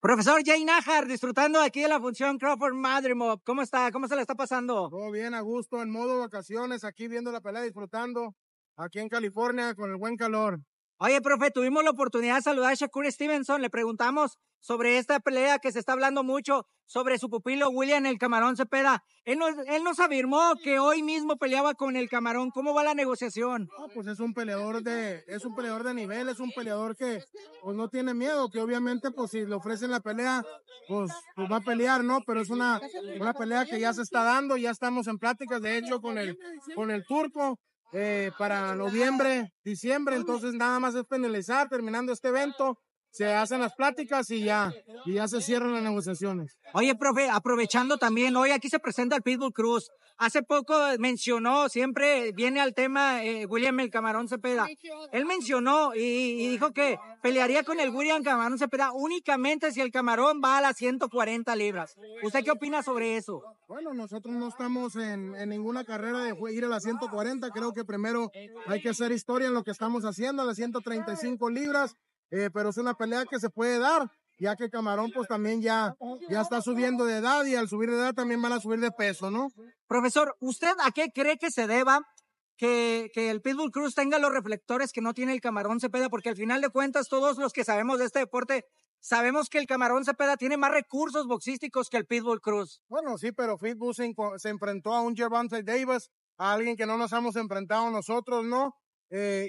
Profesor Jay Najar, disfrutando aquí de la función Crawford Madre ¿Cómo está? ¿Cómo se le está pasando? Todo bien, a gusto, en modo vacaciones, aquí viendo la pelea, disfrutando, aquí en California con el buen calor. Oye, profe, tuvimos la oportunidad de saludar a Shakur Stevenson. Le preguntamos sobre esta pelea que se está hablando mucho sobre su pupilo William el Camarón Cepeda. Él nos, él nos afirmó que hoy mismo peleaba con el Camarón. ¿Cómo va la negociación? pues es un peleador de es un peleador de nivel, es un peleador que pues, no tiene miedo, que obviamente pues si le ofrecen la pelea, pues, pues, va a pelear, ¿no? Pero es una, una pelea que ya se está dando, ya estamos en pláticas de hecho con el con el turco. Eh, para noviembre, diciembre, entonces nada más es penalizar terminando este evento se hacen las pláticas y ya, ya se cierran las negociaciones. Oye, profe, aprovechando también, hoy aquí se presenta el Pitbull Cruz. Hace poco mencionó, siempre viene al tema eh, William el Camarón Cepeda. Él mencionó y, dijo que pelearía con el William Camarón Cepeda únicamente si el Camarón va a las 140 libras. ¿Usted qué opina sobre eso? Bueno, nosotros no estamos en, en ninguna carrera de ir a las 140. Creo que primero hay que hacer historia en lo que estamos haciendo, a las 135 libras eh, pero es una pelea que se puede dar, ya que Camarón pues también ya, ya está subiendo de edad y al subir de edad también van a subir de peso, ¿no? Profesor, ¿usted a qué cree que se deba que, que, el Pitbull Cruz tenga los reflectores que no tiene el Camarón Cepeda, porque al final de cuentas todos los que sabemos de este deporte sabemos que el Camarón Cepeda tiene más recursos boxísticos que el Pitbull Cruz. Bueno, sí, pero Pitbull se, se enfrentó a un Gervonta Davis, a alguien que no nos hemos enfrentado nosotros, ¿no? Eh,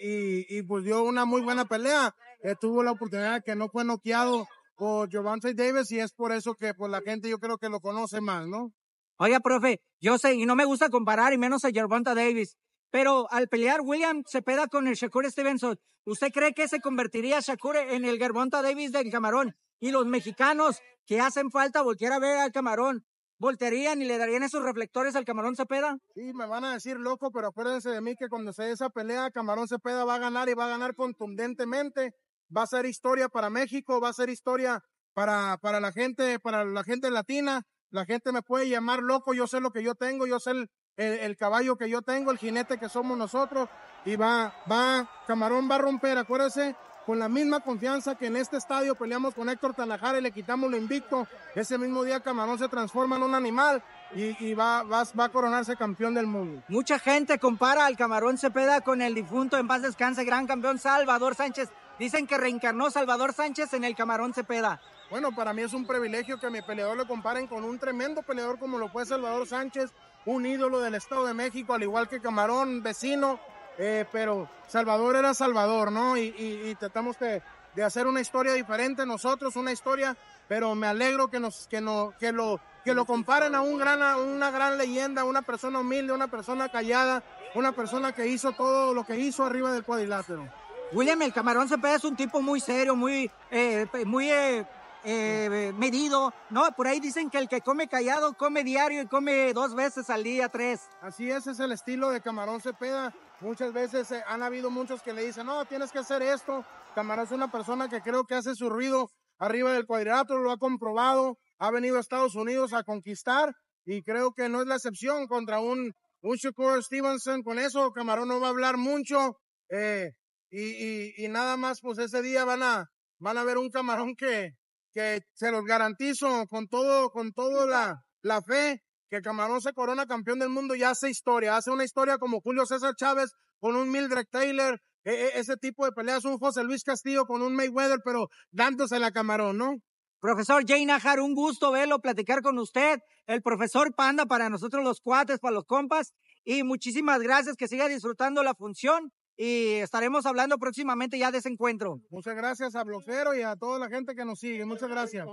y, y, pues dio una muy buena pelea. Eh, tuvo la oportunidad que no fue noqueado por Giovanni Davis y es por eso que pues, la gente yo creo que lo conoce más, ¿no? Oiga, profe, yo sé, y no me gusta comparar, y menos a Gervonta Davis, pero al pelear William Cepeda con el Shakur Stevenson, ¿usted cree que se convertiría Shakur en el Gervonta Davis del Camarón? Y los mexicanos que hacen falta volver a ver al Camarón, ¿Voltearían y le darían esos reflectores al Camarón Cepeda? Sí, me van a decir loco, pero acuérdense de mí que cuando se dé esa pelea, Camarón Cepeda va a ganar y va a ganar contundentemente. Va a ser historia para México, va a ser historia para, para la gente, para la gente latina. La gente me puede llamar loco, yo sé lo que yo tengo, yo sé el, caballo que yo tengo, el jinete que somos nosotros. Y va, va, Camarón va a romper, acuérdense con la misma confianza que en este estadio peleamos con Héctor Tanajara y le quitamos lo invicto. Ese mismo día Camarón se transforma en un animal y, va, va, va, a coronarse campeón del mundo. Mucha gente compara al Camarón Cepeda con el difunto en paz descanse gran campeón Salvador Sánchez. Dicen que reencarnó Salvador Sánchez en el Camarón Cepeda. Bueno, para mí es un privilegio que a mi peleador lo comparen con un tremendo peleador como lo fue Salvador Sánchez, un ídolo del Estado de México, al igual que Camarón, vecino, eh, pero Salvador era Salvador, ¿no? Y, tratamos de, hacer una historia diferente nosotros, una historia, pero me alegro que, nos, que, no, que, lo, que lo comparen a, un gran, una gran leyenda, una persona humilde, una persona callada, una persona que hizo todo lo que hizo arriba del cuadrilátero. William, el Camarón Cepeda es un tipo muy serio, muy, eh, muy eh, eh, medido. No, por ahí dicen que el que come callado come diario y come dos veces al día, tres. Así es, es el estilo de Camarón Cepeda. Muchas veces eh, han habido muchos que le dicen, no, tienes que hacer esto. Camarón es una persona que creo que hace su ruido arriba del cuadrilátero, lo ha comprobado, ha venido a Estados Unidos a conquistar y creo que no es la excepción contra un, mucho Shakur Stevenson. Con eso, Camarón no va a hablar mucho. Eh, y, y, nada más, pues ese día van a, van a ver un camarón que, que se los garantizo con todo, con toda la, la fe que Camarón se corona campeón del mundo y hace historia, hace una historia como Julio César Chávez con un Mildred Taylor, e, e, ese tipo de peleas, un José Luis Castillo con un Mayweather, pero dándose la Camarón, ¿no? Profesor Jay Najar, un gusto verlo, platicar con usted, el profesor Panda para nosotros los cuates, para los compas, y muchísimas gracias, que siga disfrutando la función y estaremos hablando próximamente ya de ese encuentro. Muchas gracias a Bloquero y a toda la gente que nos sigue. Muchas gracias.